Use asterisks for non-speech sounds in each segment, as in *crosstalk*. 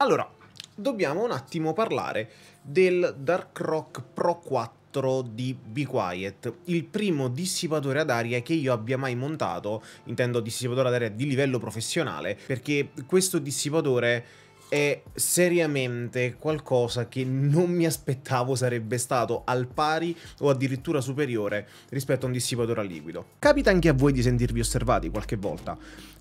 Allora, dobbiamo un attimo parlare del Dark Rock Pro 4 di Be Quiet, il primo dissipatore ad aria che io abbia mai montato, intendo dissipatore ad aria di livello professionale, perché questo dissipatore è seriamente qualcosa che non mi aspettavo sarebbe stato al pari o addirittura superiore rispetto a un dissipatore a liquido. Capita anche a voi di sentirvi osservati qualche volta.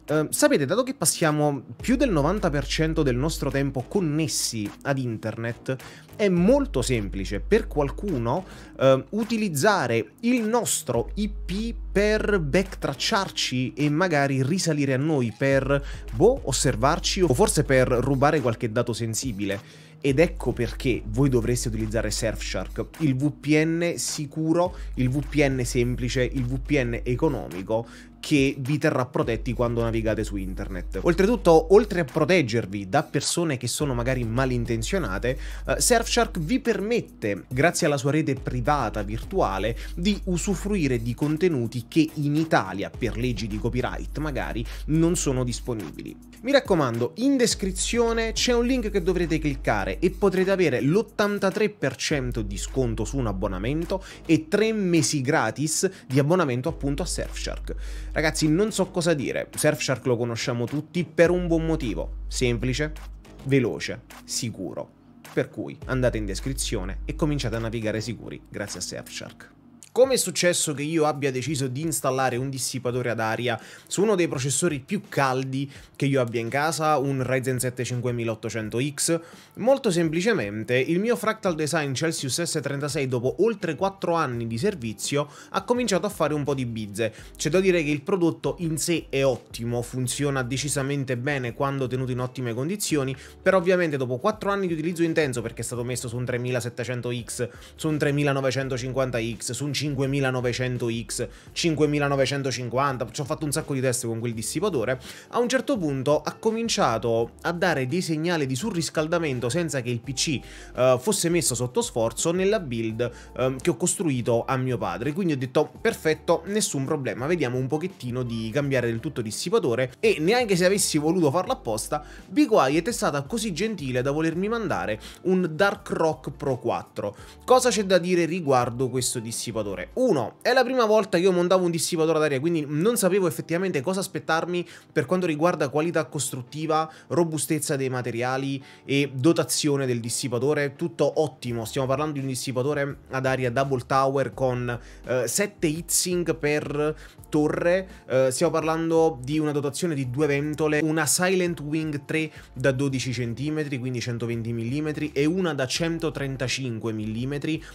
Ehm, sapete, dato che passiamo più del 90% del nostro tempo connessi ad internet, è molto semplice per qualcuno eh, utilizzare il nostro IP per backtracciarci e magari risalire a noi per, boh, osservarci o forse per rubare qualche dato sensibile ed ecco perché voi dovreste utilizzare Surfshark, il VPN sicuro, il VPN semplice, il VPN economico che vi terrà protetti quando navigate su internet. Oltretutto, oltre a proteggervi da persone che sono magari malintenzionate, eh, Surfshark vi permette, grazie alla sua rete privata virtuale, di usufruire di contenuti che in Italia, per leggi di copyright magari, non sono disponibili. Mi raccomando, in descrizione c'è un link che dovrete cliccare e potrete avere l'83% di sconto su un abbonamento e 3 mesi gratis di abbonamento appunto a Surfshark. Ragazzi, non so cosa dire, Surfshark lo conosciamo tutti per un buon motivo, semplice, veloce, sicuro. Per cui andate in descrizione e cominciate a navigare sicuri grazie a Surfshark. Come è successo che io abbia deciso di installare un dissipatore ad aria su uno dei processori più caldi che io abbia in casa, un Ryzen 7 5800X? Molto semplicemente, il mio Fractal Design Celsius S36 dopo oltre 4 anni di servizio ha cominciato a fare un po' di bizze. C'è da dire che il prodotto in sé è ottimo, funziona decisamente bene quando tenuto in ottime condizioni, però ovviamente dopo 4 anni di utilizzo intenso perché è stato messo su un 3700X, su un 3950X, su un 5 5900X, 5950, ci ho fatto un sacco di test con quel dissipatore, a un certo punto ha cominciato a dare dei segnali di surriscaldamento senza che il PC uh, eh, fosse messo sotto sforzo nella build uh, che ho costruito a mio padre, quindi ho detto perfetto, nessun problema, vediamo un pochettino di cambiare del tutto dissipatore e neanche se avessi voluto farlo apposta, Big Wyatt è stata così gentile da volermi mandare un Dark Rock Pro 4. Cosa c'è da dire riguardo questo dissipatore? dissipatore. Uno, è la prima volta che io montavo un dissipatore d'aria, quindi non sapevo effettivamente cosa aspettarmi per quanto riguarda qualità costruttiva, robustezza dei materiali e dotazione del dissipatore. Tutto ottimo, stiamo parlando di un dissipatore ad aria double tower con eh, 7 heat per torre, eh, stiamo parlando di una dotazione di due ventole, una Silent Wing 3 da 12 cm, quindi 120 mm, e una da 135 mm,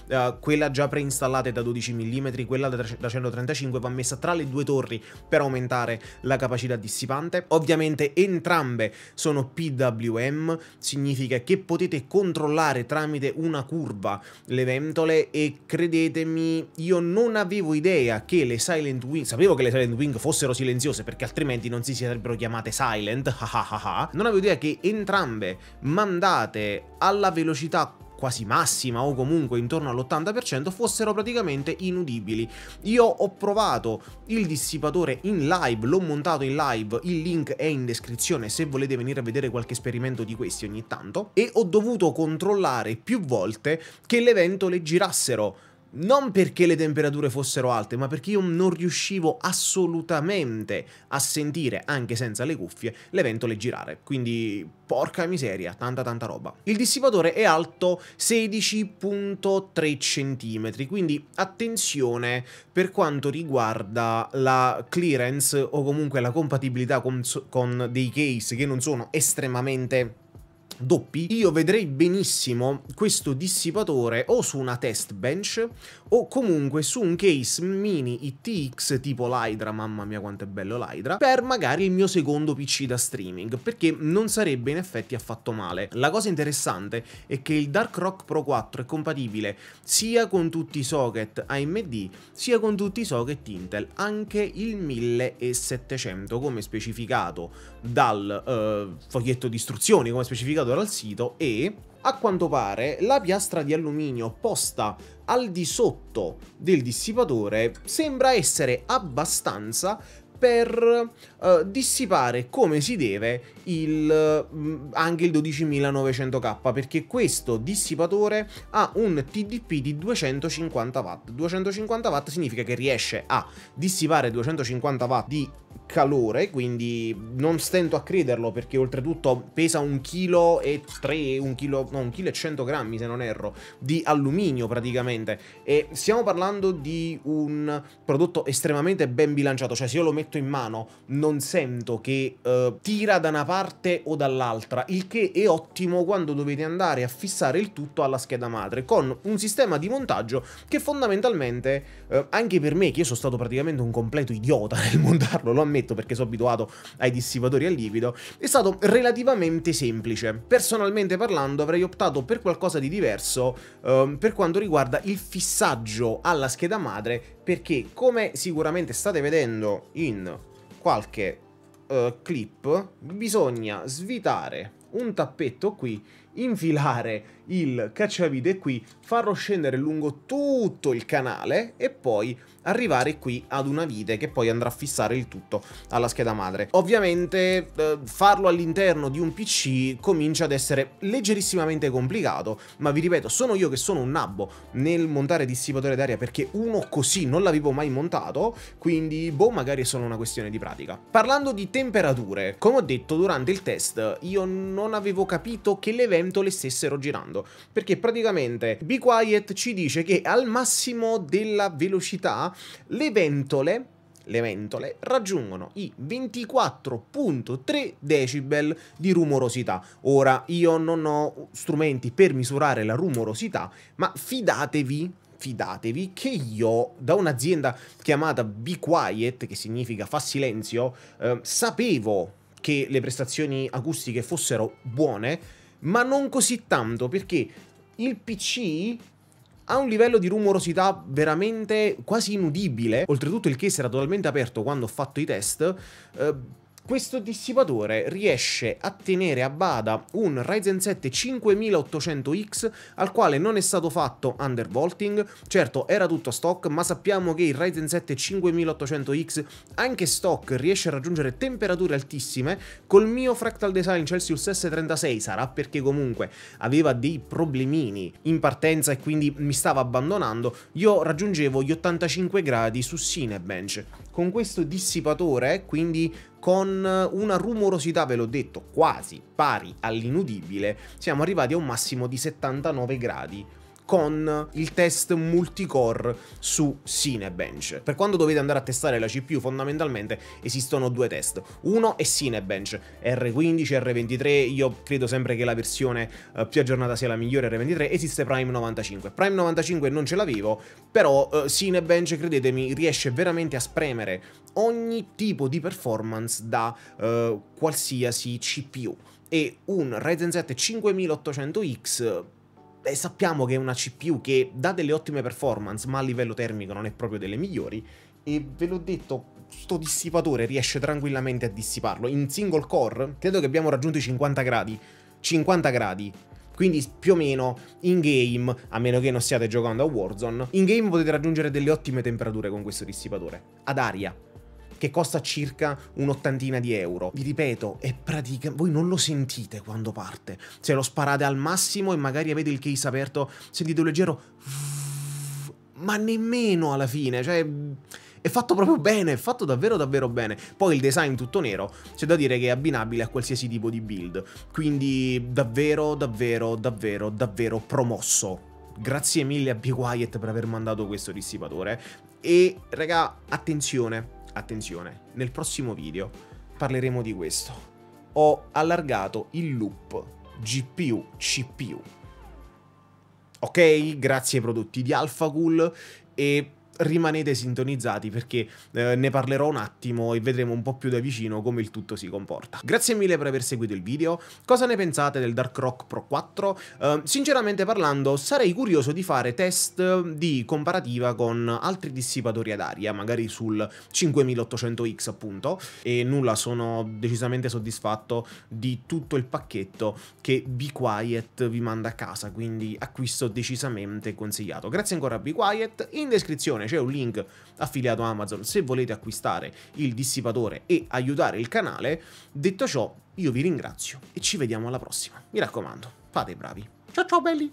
eh, quella già preinstallata da 12 112 mm, quella da 135 va messa tra le due torri per aumentare la capacità dissipante. Ovviamente entrambe sono PWM, significa che potete controllare tramite una curva le ventole e credetemi, io non avevo idea che le Silent Wing, sapevo che le Silent Wing fossero silenziose perché altrimenti non si sarebbero chiamate Silent, *laughs* non avevo idea che entrambe mandate alla velocità quasi massima o comunque intorno all'80% fossero praticamente inudibili. Io ho provato il dissipatore in live, l'ho montato in live, il link è in descrizione se volete venire a vedere qualche esperimento di questi ogni tanto e ho dovuto controllare più volte che le ventole girassero non perché le temperature fossero alte, ma perché io non riuscivo assolutamente a sentire, anche senza le cuffie, le ventole girare. Quindi, porca miseria, tanta tanta roba. Il dissipatore è alto 16.3 cm, quindi attenzione per quanto riguarda la clearance o comunque la compatibilità con, con dei case che non sono estremamente doppi, io vedrei benissimo questo dissipatore o su una test bench o comunque su un case mini ITX tipo l'Hydra, mamma mia quanto è bello l'Hydra, per magari il mio secondo PC da streaming, perché non sarebbe in effetti affatto male. La cosa interessante è che il Dark Rock Pro 4 è compatibile sia con tutti i socket AMD sia con tutti i socket Intel, anche il 1700 come specificato dal eh, foglietto di istruzioni, come specificato allora al sito e a quanto pare la piastra di alluminio posta al di sotto del dissipatore sembra essere abbastanza per uh, dissipare come si deve il, uh, anche il 12900K perché questo dissipatore ha un TDP di 250 watt 250 watt significa che riesce a dissipare 250 watt di calore, quindi non stento a crederlo perché oltretutto pesa un chilo e tre, un chilo, no, un chilo e cento grammi se non erro, di alluminio praticamente e stiamo parlando di un prodotto estremamente ben bilanciato, cioè se io lo metto in mano non sento che eh, tira da una parte o dall'altra, il che è ottimo quando dovete andare a fissare il tutto alla scheda madre con un sistema di montaggio che fondamentalmente eh, anche per me che io sono stato praticamente un completo idiota *laughs* nel montarlo, l'ho ammetto perché sono abituato ai dissipatori a liquido, è stato relativamente semplice. Personalmente parlando avrei optato per qualcosa di diverso ehm, per quanto riguarda il fissaggio alla scheda madre perché come sicuramente state vedendo in qualche uh, clip bisogna svitare un tappetto qui infilare il cacciavite qui, farlo scendere lungo tutto il canale e poi arrivare qui ad una vite che poi andrà a fissare il tutto alla scheda madre. Ovviamente eh, farlo all'interno di un PC comincia ad essere leggerissimamente complicato, ma vi ripeto, sono io che sono un nabbo nel montare dissipatore d'aria perché uno così non l'avevo mai montato, quindi boh, magari è solo una questione di pratica. Parlando di temperature, come ho detto durante il test, io non avevo capito che l'evento pentole stessero girando. Perché praticamente Be Quiet ci dice che al massimo della velocità le ventole le ventole raggiungono i 24.3 decibel di rumorosità. Ora io non ho strumenti per misurare la rumorosità, ma fidatevi fidatevi che io da un'azienda chiamata Be Quiet, che significa fa silenzio, eh, sapevo che le prestazioni acustiche fossero buone, ma non così tanto perché il PC ha un livello di rumorosità veramente quasi inudibile. Oltretutto il case era totalmente aperto quando ho fatto i test. Eh, questo dissipatore riesce a tenere a bada un Ryzen 7 5800X al quale non è stato fatto undervolting, certo era tutto stock ma sappiamo che il Ryzen 7 5800X anche stock riesce a raggiungere temperature altissime, col mio Fractal Design Celsius S36 sarà perché comunque aveva dei problemini in partenza e quindi mi stava abbandonando, io raggiungevo gli 85 gradi su Cinebench. Con questo dissipatore quindi con una rumorosità, ve l'ho detto, quasi pari all'inudibile, siamo arrivati a un massimo di 79 gradi con il test multicore su Cinebench. Per quando dovete andare a testare la CPU fondamentalmente esistono due test. Uno è Cinebench, R15, R23, io credo sempre che la versione eh, più aggiornata sia la migliore R23, esiste Prime 95. Prime 95 non ce l'avevo, però eh, Cinebench, credetemi, riesce veramente a spremere ogni tipo di performance da eh, qualsiasi CPU. E un Ryzen 7 5800X e sappiamo che è una CPU che dà delle ottime performance, ma a livello termico non è proprio delle migliori. E ve l'ho detto, questo dissipatore riesce tranquillamente a dissiparlo. In single core credo che abbiamo raggiunto i 50 gradi. 50 gradi. Quindi più o meno in game, a meno che non stiate giocando a Warzone, in game potete raggiungere delle ottime temperature con questo dissipatore. Ad aria, che costa circa un'ottantina di euro. Vi ripeto, è pratica, voi non lo sentite quando parte, se lo sparate al massimo e magari avete il case aperto, sentite un leggero... ma nemmeno alla fine, cioè è fatto proprio bene, è fatto davvero davvero bene. Poi il design tutto nero, c'è da dire che è abbinabile a qualsiasi tipo di build, quindi davvero davvero davvero davvero promosso. Grazie mille a b Quiet per aver mandato questo dissipatore e raga, attenzione, Attenzione, nel prossimo video parleremo di questo. Ho allargato il loop GPU-CPU. Ok, grazie ai prodotti di AlphaCool e rimanete sintonizzati perché eh, ne parlerò un attimo e vedremo un po' più da vicino come il tutto si comporta. Grazie mille per aver seguito il video, cosa ne pensate del Dark Rock Pro 4? Eh, sinceramente parlando sarei curioso di fare test di comparativa con altri dissipatori ad aria, magari sul 5800X appunto, e nulla sono decisamente soddisfatto di tutto il pacchetto che Be Quiet vi manda a casa, quindi acquisto decisamente consigliato. Grazie ancora a Be Quiet, in descrizione descrizione c'è un link affiliato Amazon se volete acquistare il dissipatore e aiutare il canale. Detto ciò, io vi ringrazio e ci vediamo alla prossima. Mi raccomando, fate i bravi. Ciao ciao belli!